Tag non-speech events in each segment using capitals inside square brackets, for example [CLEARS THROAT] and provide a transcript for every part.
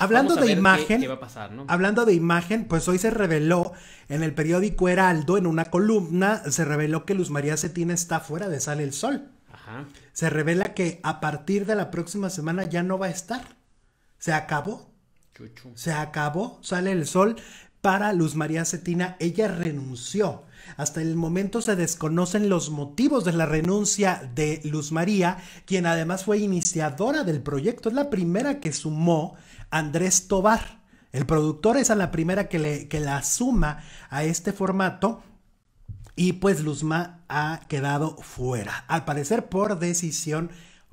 Hablando de imagen, hablando de imagen, pues hoy se reveló en el periódico Heraldo, en una columna, se reveló que Luz María Cetina está fuera de Sale el Sol. Se revela que a partir de la próxima semana ya no va a estar. Se acabó. Se acabó, sale el sol para Luz María Cetina, ella renunció. Hasta el momento se desconocen los motivos de la renuncia de Luz María, quien además fue iniciadora del proyecto. Es la primera que sumó Andrés Tobar. El productor es la primera que, le, la suma a este formato. Y pues Luzma ha quedado fuera. Al parecer por decisión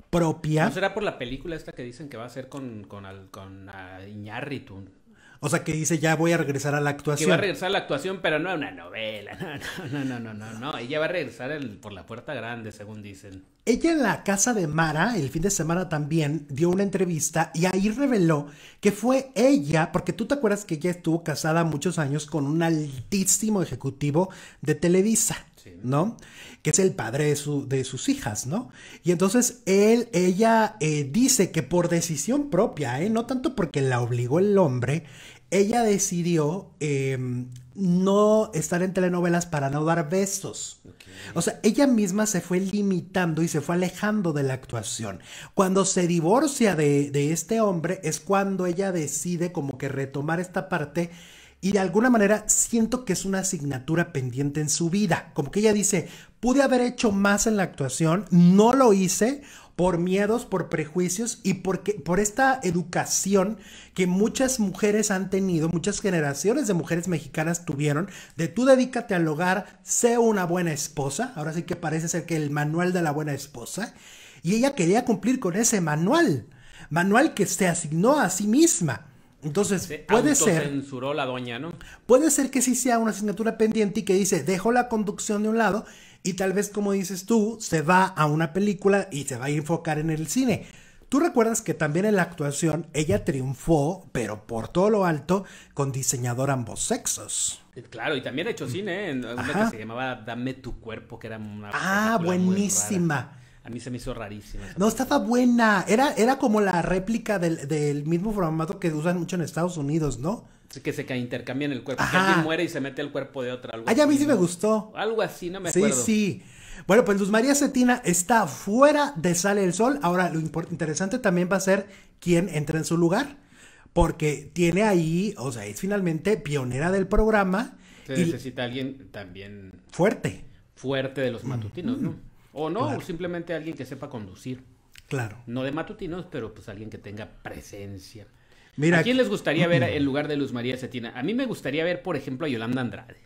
propia. ¿No será por la película esta que dicen que va a ser con, con, ah, Iñárritu? O sea, que dice, ya voy a regresar a la actuación. Que va a regresar a la actuación, pero no a una novela. [LAUGHS] No, no, no, no, no. Ella va a regresar por la puerta grande, según dicen. Ella en la casa de Mara, el fin de semana también, dio una entrevista y ahí reveló que fue ella, porque tú te acuerdas que ella estuvo casada muchos años con un altísimo ejecutivo de Televisa. ¿no? Que es el padre de, sus hijas, ¿no? Y entonces él, ella eh, dice que por decisión propia, ¿eh? no tanto porque la obligó el hombre, ella decidió em, no estar en telenovelas para no dar besos. O sea, ella misma se fue limitando y se fue alejando de la actuación. Cuando se divorcia de, de este hombre es cuando ella decide como que retomar esta parte y de alguna manera siento que es una asignatura pendiente en su vida. Como que ella dice, pude haber hecho más en la actuación, no lo hice por miedos, por prejuicios y porque, por esta educación que muchas mujeres han tenido, muchas generaciones de mujeres mexicanas tuvieron, de tú dedícate al hogar, sé una buena esposa, ahora sí que parece ser que el manual de la buena esposa, y ella quería cumplir con ese manual, manual que se asignó a sí misma. Entonces, puede ser. censuró la doña, ¿no? Puede ser que sí sea una asignatura pendiente y que dice, dejo la conducción de un lado y tal vez, como dices tú, se va a una película y se va a enfocar en el cine. Tú recuerdas que también en la actuación ella triunfó, pero por todo lo alto, con diseñador ambos sexos. Eh, claro, y también ha hecho cine, ¿eh? se llamaba Dame tu cuerpo, que era una. Ah, buenísima. A mí se me hizo rarísima. No, estaba buena. Era, era como la réplica del, mismo formato que usan mucho en Estados Unidos, ¿no? que se intercambian el cuerpo. Que muere y se mete el cuerpo de otra. Ay, a mí sí me gustó. Algo así, no me sí, acuerdo. Sí, sí. Bueno, pues Luz María Cetina está fuera de Sale el Sol. Ahora, lo interesante también va a ser quién entra en su lugar. Porque tiene ahí, o sea, es finalmente pionera del programa. Se necesita alguien también. Fuerte. Fuerte de los matutinos, ¿no? O no, o simplemente alguien que sepa conducir. Claro. No de matutinos, pero pues alguien que tenga presencia. Mira, ¿A quién les gustaría ver [CLEARS THROAT] en lugar de Luz María Cetina? A mí me gustaría ver, por ejemplo, a Yolanda Andrade.